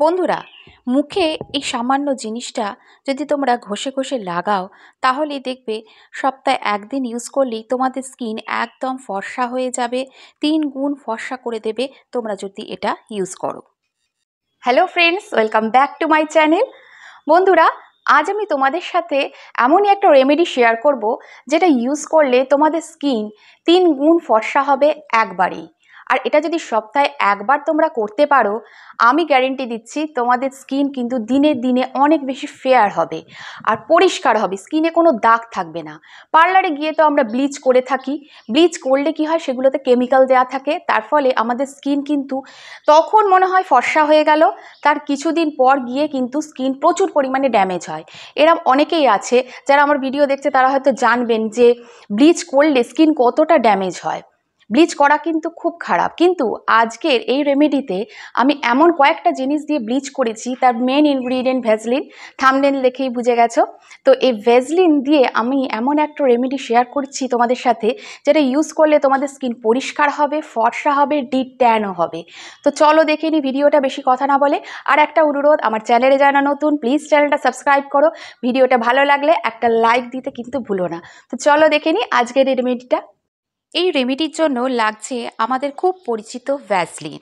বন্ধুরা মুখে এই সামান্য জিনিসটা যদি তোমরা ঘষে ঘষে লাগাও তাহলে দেখবে সপ্তাহে একদিন ইউজ করলেই তোমাদের স্কিন একদম ফর্সা হয়ে যাবে তিন গুণ ফর্সা করে দেবে তোমরা যদি এটা ইউজ করো hello friends welcome back to my channel বন্ধুরা আজ আমি তোমাদের সাথে এমনই একটা রেমেডি শেয়ার করব যেটা ইউজ করলে তোমাদের স্কিন তিন গুণ ফর্সা হবে একবারেই আর এটা যদি সপ্তাহে একবার তোমরা করতে পারো আমি গ্যারেন্টি দিচ্ছি তোমাদের স্কিন কিন্তু দিনে দিনে অনেক বেশি ফেয়ার হবে আর পরিষ্কার হবে স্কিনে কোনো দাগ থাকবে না পার্লারে গিয়ে তো আমরা ব্লিচ করে থাকি ব্লিচ করলে কি হয় সেগুলোতে কেমিক্যাল দেয়া থাকে তার ফলে আমাদের স্কিন কিন্তু তখন মনে হয় ফর্সা হয়ে গেল তার কিছুদিন পর গিয়ে কিন্তু স্কিন প্রচুর পরিমাণে ড্যামেজ হয় এরম অনেকেই আছে যারা আমার ভিডিও দেখছে তারা হয়তো জানবেন যে ব্লিচ করলে স্কিন কতটা ড্যামেজ হয় ব্লিচ করা কিন্তু খুব খারাপ কিন্তু আজকের এই রেমেডিতে আমি এমন কয়েকটা জিনিস দিয়ে ব্লিচ করেছি তার মেন ইনগ্রিডিয়েন্ট ভেজলিন থামলেন দেখেই বুঝে গেছো তো এই ভেজলিন দিয়ে আমি এমন একটা রেমেডি শেয়ার করছি তোমাদের সাথে যেটা ইউজ করলে তোমাদের স্কিন পরিষ্কার হবে ফর্সা হবে ডিপ ট্যানও হবে তো চলো দেখে নি ভিডিওটা বেশি কথা না বলে আর একটা অনুরোধ আমার চ্যানেলে জানা নতুন প্লিজ চ্যানেলটা সাবস্ক্রাইব করো ভিডিওটা ভালো লাগলে একটা লাইক দিতে কিন্তু ভুলো না তো চলো দেখে নি আজকের রেমেডিটা এই রেমেডির জন্য লাগছে আমাদের খুব পরিচিত ভ্যাজলিন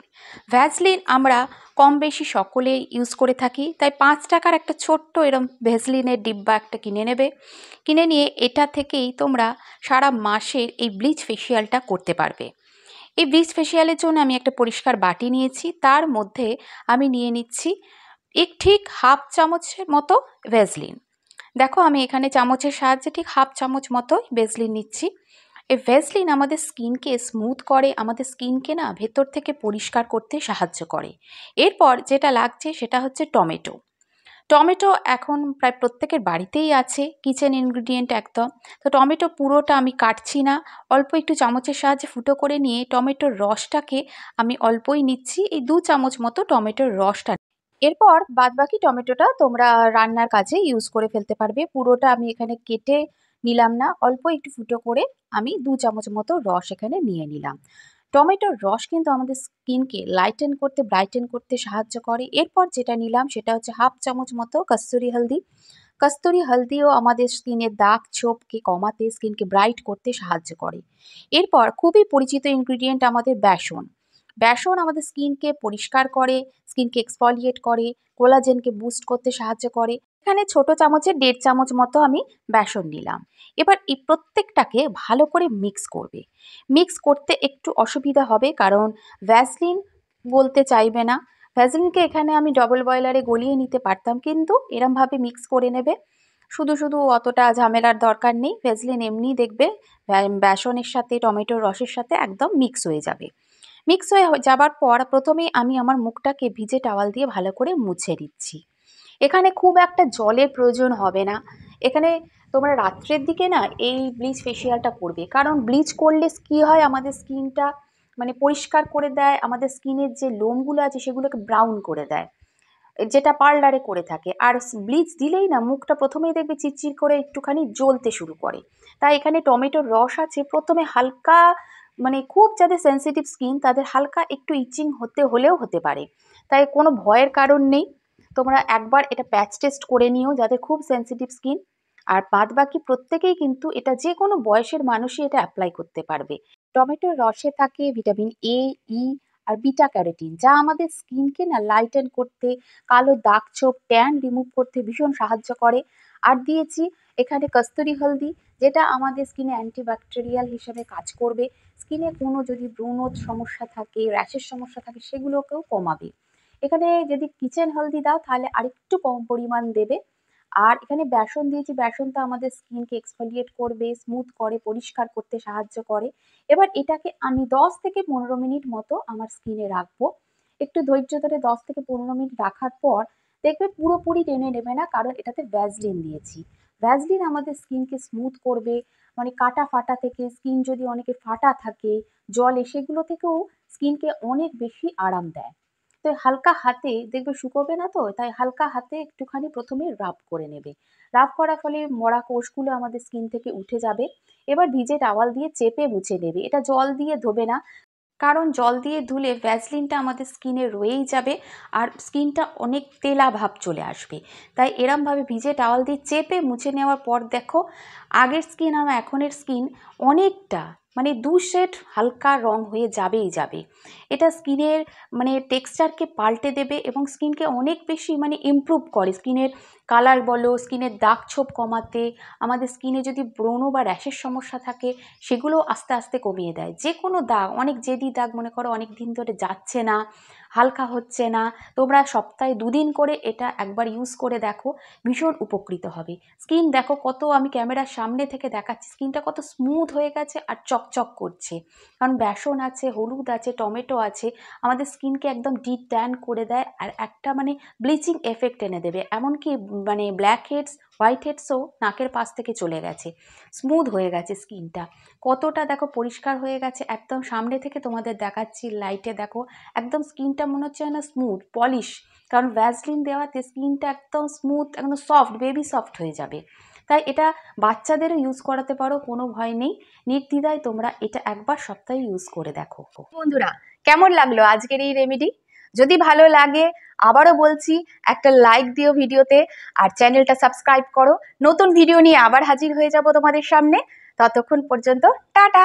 ভ্যাসলিন আমরা কম বেশি সকলে ইউজ করে থাকি তাই পাঁচ টাকার একটা ছোট্ট এরম ভ্যাজলিনের ডিব্বা একটা কিনে নেবে কিনে নিয়ে এটা থেকেই তোমরা সারা মাসের এই ব্লিচ ফেসিয়ালটা করতে পারবে এই ব্লিচ ফেসিয়ালের জন্য আমি একটা পরিষ্কার বাটি নিয়েছি তার মধ্যে আমি নিয়ে নিচ্ছি এক ঠিক হাফ চামচের মতো ভ্যাজলিন দেখো আমি এখানে চামচের সাহায্যে ঠিক হাফ চামচ মতো ভ্যাজলিন নিচ্ছি এই ভেসলিন আমাদের স্কিনকে স্মুথ করে আমাদের স্কিনকে না ভেতর থেকে পরিষ্কার করতে সাহায্য করে এরপর যেটা লাগছে সেটা হচ্ছে টমেটো টমেটো এখন প্রায় প্রত্যেকের বাড়িতেই আছে কিচেন ইনগ্রিডিয়েন্ট একদম তো টমেটো পুরোটা আমি কাটছি না অল্প একটু চামচের সাহায্যে ফুটো করে নিয়ে টমেটোর রসটাকে আমি অল্পই নিচ্ছি এই দু চামচ মতো টমেটোর রসটা এরপর বাদবাকি টমেটোটা তোমরা রান্নার কাজে ইউজ করে ফেলতে পারবে পুরোটা আমি এখানে কেটে নিলাম না অল্প একটু ফুটো করে আমি দু চামচ মতো রস এখানে নিয়ে নিলাম টমেটোর রস কিন্তু আমাদের স্কিনকে লাইটেন করতে ব্রাইটেন করতে সাহায্য করে এরপর যেটা নিলাম সেটা হচ্ছে হাফ চামচ মতো কস্তুরি হলদি কস্তুরি হলদিও আমাদের স্কিনের দাগ ছোপকে কমাতে স্কিনকে ব্রাইট করতে সাহায্য করে এরপর খুবই পরিচিত ইনগ্রিডিয়েন্ট আমাদের বেসন বেসন আমাদের স্কিনকে পরিষ্কার করে স্কিনকে এক্সফলিয়েট করে কোলাজেনকে বুস্ট করতে সাহায্য করে এখানে ছোট চামচে দেড় চামচ মতো আমি বেসন নিলাম এবার এই প্রত্যেকটাকে ভালো করে মিক্স করবে মিক্স করতে একটু অসুবিধা হবে কারণ ভ্যাসলিন বলতে চাইবে না ভ্যাসলিনকে এখানে আমি ডবল বয়লারে গলিয়ে নিতে পারতাম কিন্তু এরমভাবে মিক্স করে নেবে শুধু শুধু অতটা ঝামেলার দরকার নেই ভ্যাসলিন এমনি দেখবে বেসনের সাথে টমেটোর রসের সাথে একদম মিক্স হয়ে যাবে মিক্স হয়ে যাবার পর প্রথমে আমি আমার মুখটাকে ভিজে টাওয়াল দিয়ে ভালো করে মুছে দিচ্ছি এখানে খুব একটা জলের প্রয়োজন হবে না এখানে তোমরা রাত্রের দিকে না এই ব্লিচ ফেশিয়ালটা করবে কারণ ব্লিচ করলে কী হয় আমাদের স্কিনটা মানে পরিষ্কার করে দেয় আমাদের স্কিনের যে লোমগুলো আছে সেগুলোকে ব্রাউন করে দেয় যেটা পার্লারে করে থাকে আর ব্লিচ দিলেই না মুখটা প্রথমেই দেখবে চিচির করে একটুখানি জ্বলতে শুরু করে তাই এখানে টমেটোর রস আছে প্রথমে হালকা মানে খুব যাদের সেন্সিটিভ স্কিন তাদের হালকা একটু ইচিং হতে হলেও হতে পারে তাই কোনো ভয়ের কারণ নেই তোমরা একবার এটা প্যাচ টেস্ট করে নিও যাদের খুব সেন্সিটিভ স্কিন আর বাদ বাকি প্রত্যেকেই কিন্তু এটা যে কোনো বয়সের মানুষই এটা অ্যাপ্লাই করতে পারবে টমেটোর রসে থাকে ভিটামিন এ ই আর বিটা ক্যারোটিন যা আমাদের স্কিনকে না লাইটেন করতে কালো দাগ ছোপ ট্যান রিমুভ করতে ভীষণ সাহায্য করে আর দিয়েছি এখানে কস্তুরি হলদি যেটা আমাদের স্কিনে অ্যান্টিব্যাকটেরিয়াল হিসেবে কাজ করবে স্কিনে কোনো যদি ব্রুনোর সমস্যা থাকে র্যাশের সমস্যা থাকে সেগুলোকেও কমাবে এখানে যদি কিচেন হলদি দাও তাহলে আরেকটু কম পরিমাণ দেবে আর এখানে বেসন দিয়েছি বেসনটা আমাদের স্কিনকে এক্সফোলিয়েট করবে স্মুথ করে পরিষ্কার করতে সাহায্য করে এবার এটাকে আমি 10 থেকে পনেরো মিনিট মতো আমার স্কিনে রাখবো একটু ধৈর্য ধরে 10 থেকে পনেরো মিনিট রাখার পর দেখবে পুরোপুরি টেনে নেবে না কারণ এটাতে ভ্যাজলিন দিয়েছি ভ্যাজলিন আমাদের স্কিনকে স্মুথ করবে মানে কাটা ফাটা থেকে স্কিন যদি অনেকে ফাটা থাকে জলে সেগুলো থেকেও স্কিনকে অনেক বেশি আরাম দেয় তো হালকা হাতে দেখবে শুকোবে না তো তাই হালকা হাতে একটুখানি প্রথমে রাব করে নেবে রাব করার ফলে মরা কোষগুলো আমাদের স্কিন থেকে উঠে যাবে এবার ভিজে টাওয়াল দিয়ে চেপে মুছে নেবে এটা জল দিয়ে ধোবে না কারণ জল দিয়ে ধুলে ভ্যাসলিনটা আমাদের স্কিনে রয়েই যাবে আর স্কিনটা অনেক তেলা ভাব চলে আসবে তাই এরমভাবে ভিজে টাওয়াল দিয়ে চেপে মুছে নেওয়ার পর দেখো আগের স্কিন আর এখনের স্কিন অনেকটা মানে দু শেড হালকা রং হয়ে যাবেই যাবে এটা স্কিনের মানে টেক্সচারকে পাল্টে দেবে এবং স্কিনকে অনেক বেশি মানে ইমপ্রুভ করে স্কিনের কালার বলো স্কিনের দাগ ছোপ কমাতে আমাদের স্কিনে যদি ব্রণ বা র্যাশের সমস্যা থাকে সেগুলো আস্তে আস্তে কমিয়ে দেয় যে কোনো দাগ অনেক জেদি দাগ মনে করো অনেক দিন ধরে যাচ্ছে না হালকা হচ্ছে না তোমরা সপ্তাহে দুদিন করে এটা একবার ইউজ করে দেখো ভীষণ উপকৃত হবে স্কিন দেখো কত আমি ক্যামেরার সামনে থেকে দেখাচ্ছি স্কিনটা কত স্মুথ হয়ে গেছে আর চকচক করছে কারণ বেসন আছে হলুদ আছে টমেটো আছে আমাদের স্কিনকে একদম ডিপ ট্যান করে দেয় আর একটা মানে ব্লিচিং এফেক্ট এনে দেবে এমনকি মানে ব্ল্যাক হেডস হোয়াইট হেডসও নাকের পাশ থেকে চলে গেছে স্মুথ হয়ে গেছে স্কিনটা কতটা দেখো পরিষ্কার হয়ে গেছে একদম সামনে থেকে তোমাদের দেখাচ্ছি লাইটে দেখো একদম স্কিনটা মনে হচ্ছে না স্মুথ পলিশ কারণ ভ্যাসলিন দেওয়াতে স্কিনটা একদম স্মুথ একদম সফট বেবি সফট হয়ে যাবে তাই এটা বাচ্চাদেরও ইউজ করাতে পারো কোনো ভয় নেই নির্দ্বিধায় তোমরা এটা একবার সপ্তাহে ইউজ করে দেখো বন্ধুরা কেমন লাগলো আজকের এই রেমেডি যদি ভালো লাগে আবারও বলছি একটা লাইক দিও ভিডিওতে আর চ্যানেলটা সাবস্ক্রাইব করো নতুন ভিডিও নিয়ে আবার হাজির হয়ে যাব তোমাদের সামনে ততক্ষণ পর্যন্ত টাটা